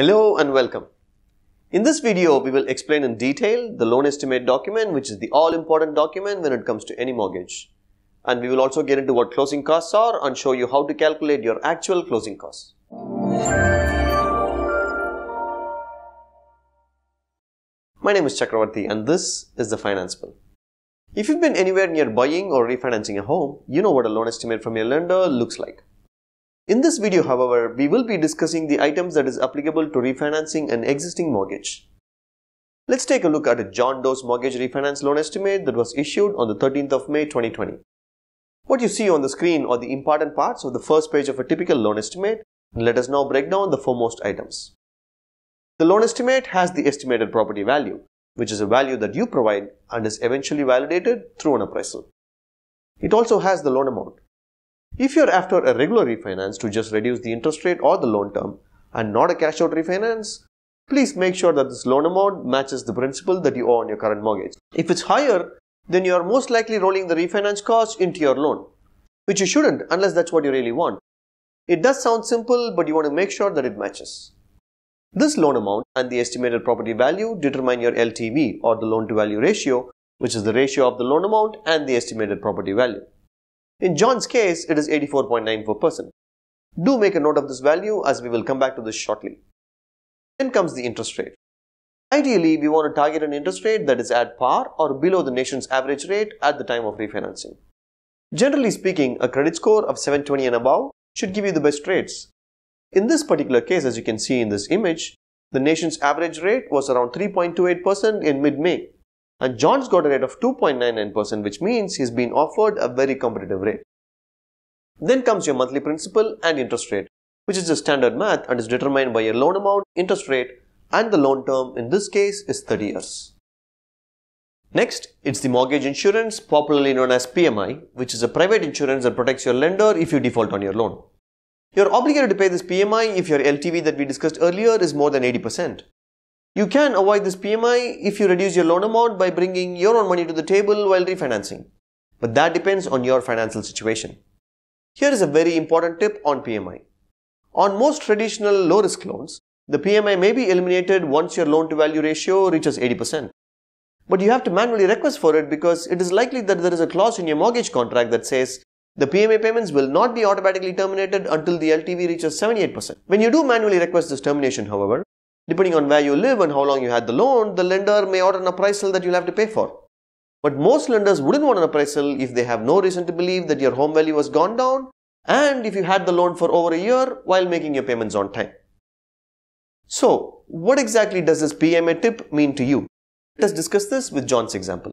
Hello and welcome. In this video, we will explain in detail the loan estimate document, which is the all important document when it comes to any mortgage. And we will also get into what closing costs are and show you how to calculate your actual closing costs. My name is Chakravarti and this is the Finance Bill. If you've been anywhere near buying or refinancing a home, you know what a loan estimate from your lender looks like. In this video, however, we will be discussing the items that is applicable to refinancing an existing mortgage. Let's take a look at a John Doe's mortgage refinance loan estimate that was issued on the 13th of May 2020. What you see on the screen are the important parts of the first page of a typical loan estimate and let us now break down the foremost items. The loan estimate has the estimated property value, which is a value that you provide and is eventually validated through an appraisal. It also has the loan amount, if you're after a regular refinance to just reduce the interest rate or the loan term and not a cash out refinance, please make sure that this loan amount matches the principal that you owe on your current mortgage. If it's higher, then you are most likely rolling the refinance cost into your loan, which you shouldn't unless that's what you really want. It does sound simple, but you want to make sure that it matches. This loan amount and the estimated property value determine your LTV or the loan to value ratio, which is the ratio of the loan amount and the estimated property value. In John's case, it is 84.94%. Do make a note of this value as we will come back to this shortly. Then comes the interest rate. Ideally, we want to target an interest rate that is at par or below the nation's average rate at the time of refinancing. Generally speaking, a credit score of 720 and above should give you the best rates. In this particular case, as you can see in this image, the nation's average rate was around 3.28% in mid-May and John's got a rate of 2.99% which means he's been offered a very competitive rate. Then comes your monthly principal and interest rate which is the standard math and is determined by your loan amount, interest rate and the loan term in this case is 30 years. Next, it's the mortgage insurance popularly known as PMI which is a private insurance that protects your lender if you default on your loan. You're obligated to pay this PMI if your LTV that we discussed earlier is more than 80%. You can avoid this PMI if you reduce your loan amount by bringing your own money to the table while refinancing. But that depends on your financial situation. Here is a very important tip on PMI. On most traditional low risk loans, the PMI may be eliminated once your loan to value ratio reaches 80%. But you have to manually request for it because it is likely that there is a clause in your mortgage contract that says the PMI payments will not be automatically terminated until the LTV reaches 78%. When you do manually request this termination, however, Depending on where you live and how long you had the loan, the lender may order an appraisal that you'll have to pay for. But most lenders wouldn't want an appraisal if they have no reason to believe that your home value has gone down and if you had the loan for over a year while making your payments on time. So, what exactly does this PMA tip mean to you? Let us discuss this with John's example.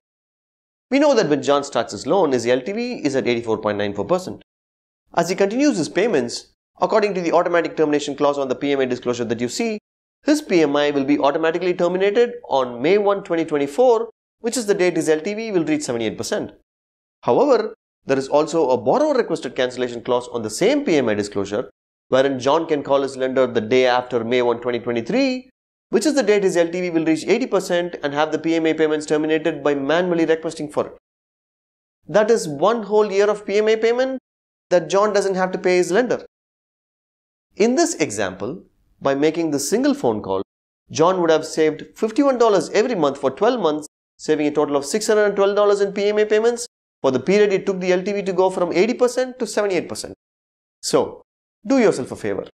We know that when John starts his loan, his LTV is at 84.94%. As he continues his payments, according to the automatic termination clause on the PMA disclosure that you see, his PMI will be automatically terminated on May 1, 2024, which is the date his LTV will reach 78%. However, there is also a borrower requested cancellation clause on the same PMI disclosure, wherein John can call his lender the day after May 1, 2023, which is the date his LTV will reach 80% and have the PMA payments terminated by manually requesting for it. That is one whole year of PMA payment that John doesn't have to pay his lender. In this example, by making this single phone call, John would have saved $51 every month for 12 months, saving a total of $612 in PMA payments. For the period, it took the LTV to go from 80% to 78%. So, do yourself a favor.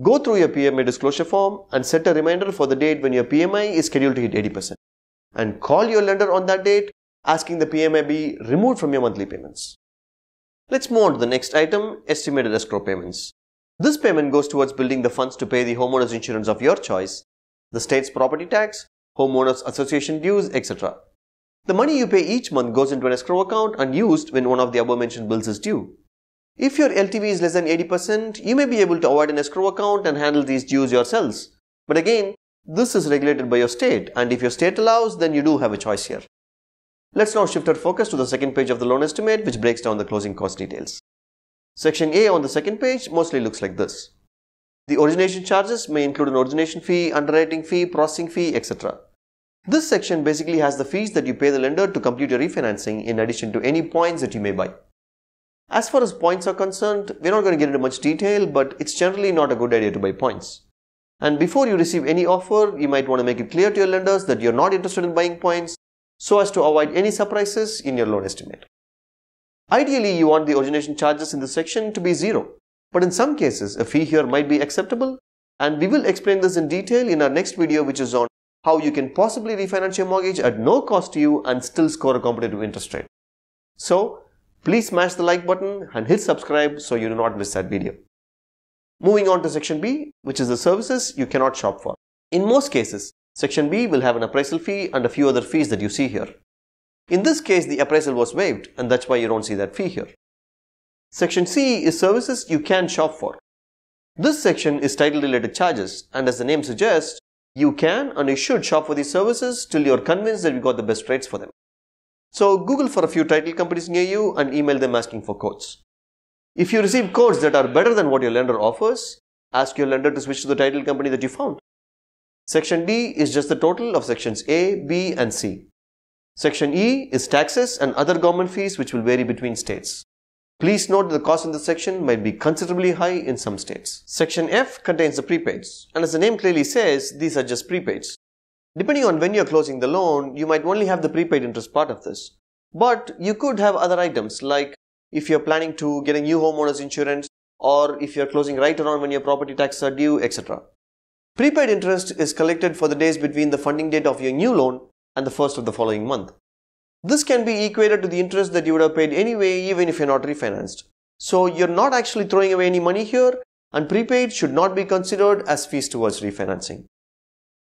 Go through your PMA disclosure form and set a reminder for the date when your PMI is scheduled to hit 80%. And call your lender on that date, asking the PMI be removed from your monthly payments. Let's move on to the next item, estimated escrow payments. This payment goes towards building the funds to pay the homeowner's insurance of your choice, the state's property tax, homeowners association dues, etc. The money you pay each month goes into an escrow account and used when one of the above mentioned bills is due. If your LTV is less than 80%, you may be able to avoid an escrow account and handle these dues yourselves. But again, this is regulated by your state and if your state allows, then you do have a choice here. Let's now shift our focus to the second page of the loan estimate which breaks down the closing cost details. Section A on the second page mostly looks like this. The origination charges may include an origination fee, underwriting fee, processing fee, etc. This section basically has the fees that you pay the lender to complete your refinancing in addition to any points that you may buy. As far as points are concerned, we're not going to get into much detail, but it's generally not a good idea to buy points. And before you receive any offer, you might want to make it clear to your lenders that you're not interested in buying points so as to avoid any surprises in your loan estimate. Ideally, you want the origination charges in this section to be zero. But in some cases, a fee here might be acceptable and we will explain this in detail in our next video which is on how you can possibly refinance your mortgage at no cost to you and still score a competitive interest rate. So, please smash the like button and hit subscribe so you do not miss that video. Moving on to section B, which is the services you cannot shop for. In most cases, section B will have an appraisal fee and a few other fees that you see here. In this case, the appraisal was waived and that's why you don't see that fee here. Section C is services you can shop for. This section is title related charges and as the name suggests, you can and you should shop for these services till you're convinced that you got the best rates for them. So Google for a few title companies near you and email them asking for quotes. If you receive quotes that are better than what your lender offers, ask your lender to switch to the title company that you found. Section D is just the total of sections A, B and C. Section E is taxes and other government fees which will vary between states. Please note that the cost in this section might be considerably high in some states. Section F contains the prepaids and as the name clearly says, these are just prepaids. Depending on when you're closing the loan, you might only have the prepaid interest part of this. But you could have other items like if you're planning to get a new homeowner's insurance or if you're closing right around when your property taxes are due, etc. Prepaid interest is collected for the days between the funding date of your new loan and the first of the following month. This can be equated to the interest that you would have paid anyway even if you're not refinanced. So you're not actually throwing away any money here and prepaid should not be considered as fees towards refinancing.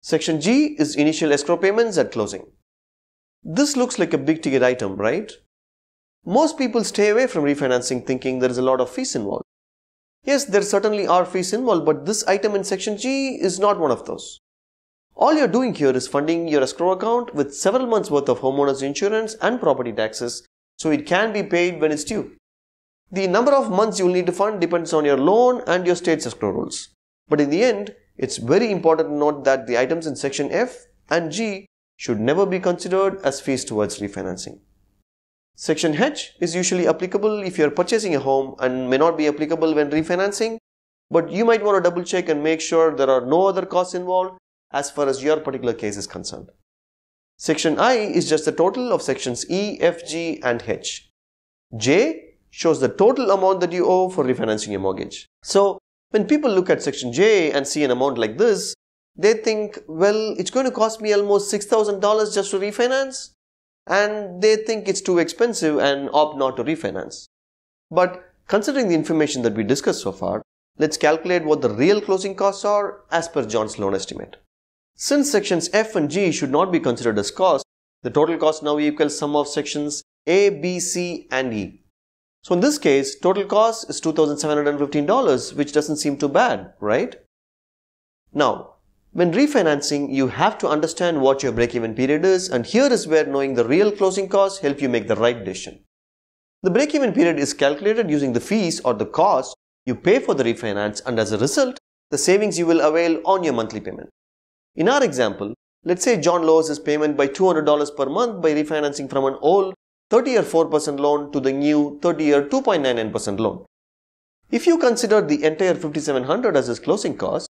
Section G is initial escrow payments at closing. This looks like a big ticket item, right? Most people stay away from refinancing thinking there is a lot of fees involved. Yes, there certainly are fees involved, but this item in section G is not one of those. All you're doing here is funding your escrow account with several months worth of homeowners insurance and property taxes, so it can be paid when it's due. The number of months you'll need to fund depends on your loan and your state's escrow rules. But in the end, it's very important to note that the items in section F and G should never be considered as fees towards refinancing. Section H is usually applicable if you're purchasing a home and may not be applicable when refinancing, but you might want to double check and make sure there are no other costs involved as far as your particular case is concerned. Section I is just the total of sections E, F, G and H. J shows the total amount that you owe for refinancing your mortgage. So when people look at section J and see an amount like this, they think, well, it's going to cost me almost $6,000 just to refinance. And they think it's too expensive and opt not to refinance. But considering the information that we discussed so far, let's calculate what the real closing costs are as per John's loan estimate. Since sections F and G should not be considered as cost, the total cost now equals sum of sections A, B, C and E. So in this case, total cost is $2,715, which doesn't seem too bad, right? Now, when refinancing, you have to understand what your break-even period is and here is where knowing the real closing costs help you make the right decision. The break-even period is calculated using the fees or the cost you pay for the refinance and as a result, the savings you will avail on your monthly payment. In our example, let's say John lowers his payment by $200 per month by refinancing from an old 30-year 4% loan to the new 30-year 2.99% loan. If you consider the entire 5700 as his closing cost,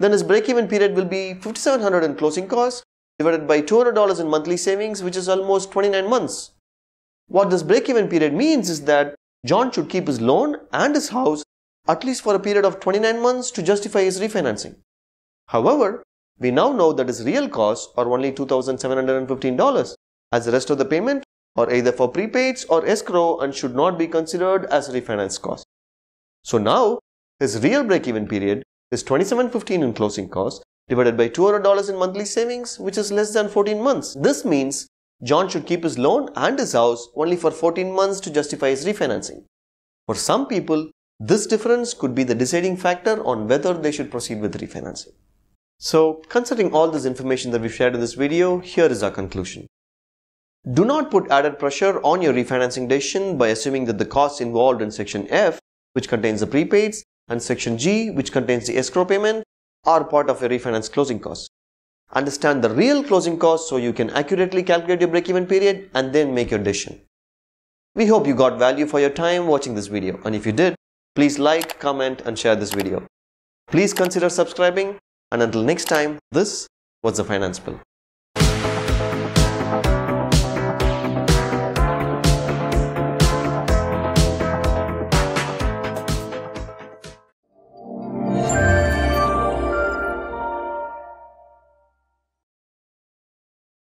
then his break-even period will be 5700 in closing cost divided by $200 in monthly savings which is almost 29 months. What this break-even period means is that John should keep his loan and his house at least for a period of 29 months to justify his refinancing. However, we now know that his real costs are only $2,715 as the rest of the payment are either for prepaids or escrow and should not be considered as refinance cost. So now his real break-even period is $2715 in closing costs divided by $200 in monthly savings which is less than 14 months. This means John should keep his loan and his house only for 14 months to justify his refinancing. For some people, this difference could be the deciding factor on whether they should proceed with refinancing. So considering all this information that we've shared in this video, here is our conclusion. Do not put added pressure on your refinancing decision by assuming that the costs involved in section F, which contains the prepaids, and section G, which contains the escrow payment, are part of your refinance closing costs. Understand the real closing costs so you can accurately calculate your break-even period and then make your decision. We hope you got value for your time watching this video and if you did, please like, comment and share this video. Please consider subscribing and until next time, this was The Finance Bill.